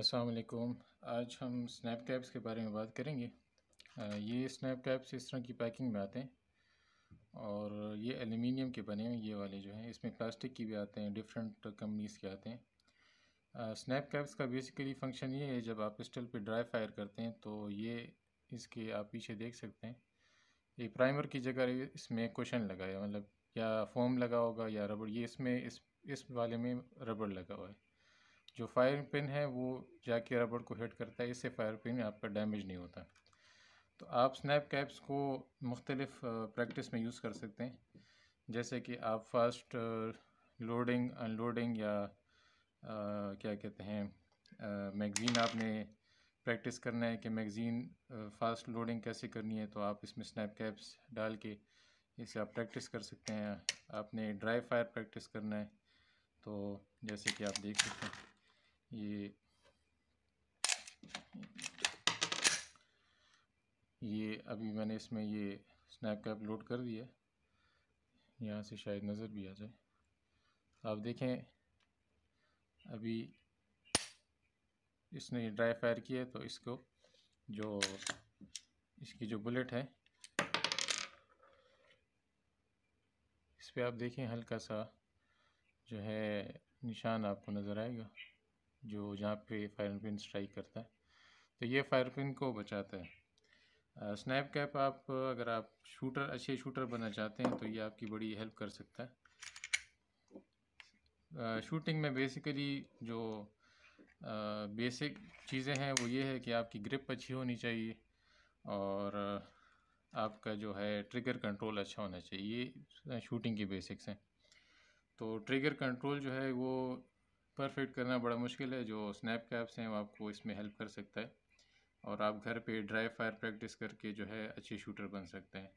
असलकुम आज हम स्नैप कैप्स के बारे में बात करेंगे ये स्नैप कैप्स इस तरह की पैकिंग में आते हैं और ये एलुमिनियम के बने हुए ये वाले जो हैं इसमें प्लास्टिक की भी आते हैं डिफरेंट कंपनीज़ के आते हैं स्नैप कैप्स का बेसिकली फंक्शन ये है जब आप पिस्टल पे ड्राई फायर करते हैं तो ये इसके आप पीछे देख सकते हैं ये प्राइमर की जगह इसमें क्वेश्चन लगाया मतलब या फोम लगा होगा या रबड़ ये इसमें इस इस वाले में रबड़ लगा हुआ है जो फायर पिन है वो जाके रबड़ को हिट करता है इससे फायर पिन आपका डैमेज नहीं होता तो आप स्नैप कैप्स को मुख्तलिफ प्रैक्टिस में यूज़ कर सकते हैं जैसे कि आप फास्ट लोडिंग अनलोडिंग या आ, क्या कहते हैं मैगज़ीन आपने प्रैक्टिस करना है कि मैगज़ीन फ़ास्ट लोडिंग कैसे करनी है तो आप इसमें स्नैप कैप्स डाल के इसे आप प्रैक्टिस कर सकते हैं आपने ड्राई फायर प्रैक्टिस करना है तो जैसे कि आप देख सकते हैं ये ये अभी मैंने इसमें ये स्नैप कैप लोड कर दिया यहाँ से शायद नज़र भी आ जाए आप देखें अभी इसने ड्राई फायर किया तो इसको जो इसकी जो बुलेट है इस पर आप देखें हल्का सा जो है निशान आपको नज़र आएगा जो जहाँ पे फायर पिन स्ट्राइक करता है तो ये फायर पिन को बचाता है स्नैप कैप आप अगर आप शूटर अच्छे शूटर बनना चाहते हैं तो ये आपकी बड़ी हेल्प कर सकता है शूटिंग में बेसिकली जो आ, बेसिक चीज़ें हैं वो ये है कि आपकी ग्रिप अच्छी होनी चाहिए और आपका जो है ट्रिगर कंट्रोल अच्छा होना चाहिए ये शूटिंग की बेसिक्स हैं तो ट्रिगर कंट्रोल जो है वो पर फिट करना बड़ा मुश्किल है जो स्नैप कैप्स हैं वो आपको इसमें हेल्प कर सकता है और आप घर पे ड्राई फायर प्रैक्टिस करके जो है अच्छे शूटर बन सकते हैं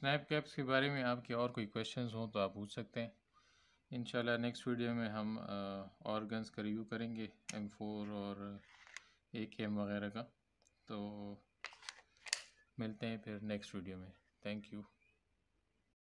स्नैप कैप्स के बारे में आपके और कोई क्वेश्चंस हों तो आप पूछ सकते हैं इंशाल्लाह नेक्स्ट वीडियो में हम ऑर्गन्स का रिव्यू करेंगे एम फोर और ए के एम वगैरह का तो मिलते हैं फिर नेक्स्ट वीडियो में थैंक यू